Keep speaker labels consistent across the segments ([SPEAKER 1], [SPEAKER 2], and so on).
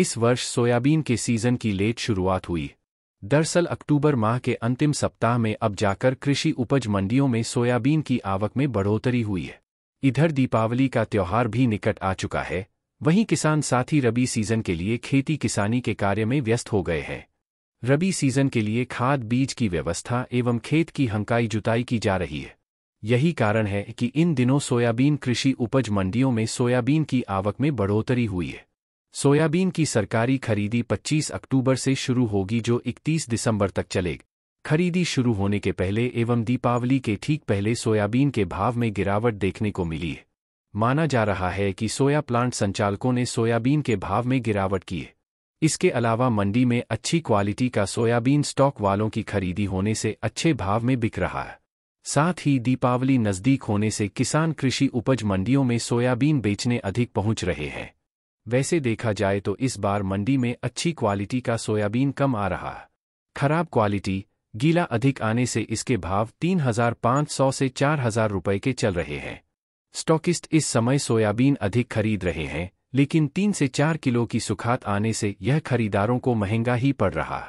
[SPEAKER 1] इस वर्ष सोयाबीन के सीजन की लेट शुरुआत हुई दरअसल अक्टूबर माह के अंतिम सप्ताह में अब जाकर कृषि उपज मंडियों में सोयाबीन की आवक में बढ़ोतरी हुई है इधर दीपावली का त्यौहार भी निकट आ चुका है वहीं किसान साथी रबी सीजन के लिए खेती किसानी के कार्य में व्यस्त हो गए हैं रबी सीजन के लिए खाद बीज की व्यवस्था एवं खेत की हंकाई जुताई की जा रही है यही कारण है कि इन दिनों सोयाबीन कृषि उपज मंडियों में सोयाबीन की आवक में बढ़ोतरी हुई है सोयाबीन की सरकारी खरीदी 25 अक्टूबर से शुरू होगी जो 31 दिसंबर तक चलेगी खरीदी शुरू होने के पहले एवं दीपावली के ठीक पहले सोयाबीन के भाव में गिरावट देखने को मिली है माना जा रहा है कि सोया प्लांट संचालकों ने सोयाबीन के भाव में गिरावट की है इसके अलावा मंडी में अच्छी क्वालिटी का सोयाबीन स्टॉक वालों की खरीदी होने से अच्छे भाव में बिक रहा है साथ ही दीपावली नज़दीक होने से किसान कृषि उपज मंडियों में सोयाबीन बेचने अधिक पहुंच रहे हैं वैसे देखा जाए तो इस बार मंडी में अच्छी क्वालिटी का सोयाबीन कम आ रहा है खराब क्वालिटी गीला अधिक आने से इसके भाव 3,500 से 4,000 रुपए के चल रहे हैं स्टॉकिस्ट इस समय सोयाबीन अधिक खरीद रहे हैं लेकिन तीन से चार किलो की सुखात आने से यह खरीदारों को महंगा ही पड़ रहा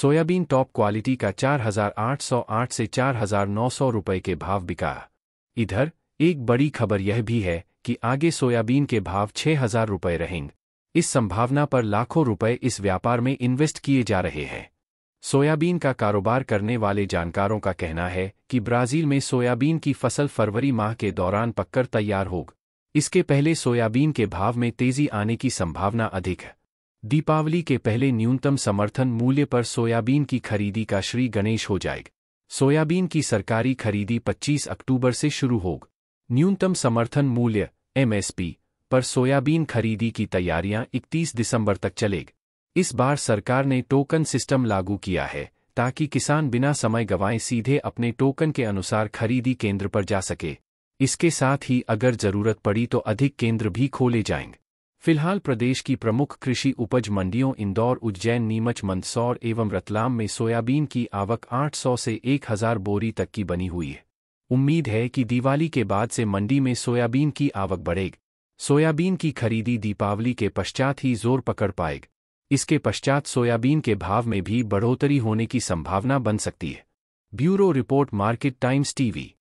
[SPEAKER 1] सोयाबीन टॉप क्वालिटी का 4,808 से 4,900 रुपए के भाव बिका इधर एक बड़ी खबर यह भी है कि आगे सोयाबीन के भाव छह हजार रुपये रहेंगे इस संभावना पर लाखों रुपए इस व्यापार में इन्वेस्ट किए जा रहे हैं सोयाबीन का कारोबार करने वाले जानकारों का कहना है कि ब्राजील में सोयाबीन की फसल फरवरी माह के दौरान पककर तैयार होगी इसके पहले सोयाबीन के भाव में तेजी आने की संभावना अधिक है दीपावली के पहले न्यूनतम समर्थन मूल्य पर सोयाबीन की खरीदी का श्री गणेश हो जाएगा सोयाबीन की सरकारी खरीदी 25 अक्टूबर से शुरू होगी न्यूनतम समर्थन मूल्य एमएसपी पर सोयाबीन खरीदी की तैयारियां 31 दिसंबर तक चलेगी इस बार सरकार ने टोकन सिस्टम लागू किया है ताकि किसान बिना समय गवाए सीधे अपने टोकन के अनुसार खरीदी केंद्र पर जा सके इसके साथ ही अगर जरूरत पड़ी तो अधिक केंद्र भी खोले जाएंगे फिलहाल प्रदेश की प्रमुख कृषि उपज मंडियों इंदौर उज्जैन नीमच मंदसौर एवं रतलाम में सोयाबीन की आवक 800 से 1000 बोरी तक की बनी हुई है उम्मीद है कि दिवाली के बाद से मंडी में सोयाबीन की आवक बढ़ेगी सोयाबीन की खरीदी दीपावली के पश्चात ही जोर पकड़ पाएगी इसके पश्चात सोयाबीन के भाव में भी बढ़ोतरी होने की संभावना बन सकती है bureau report market times TV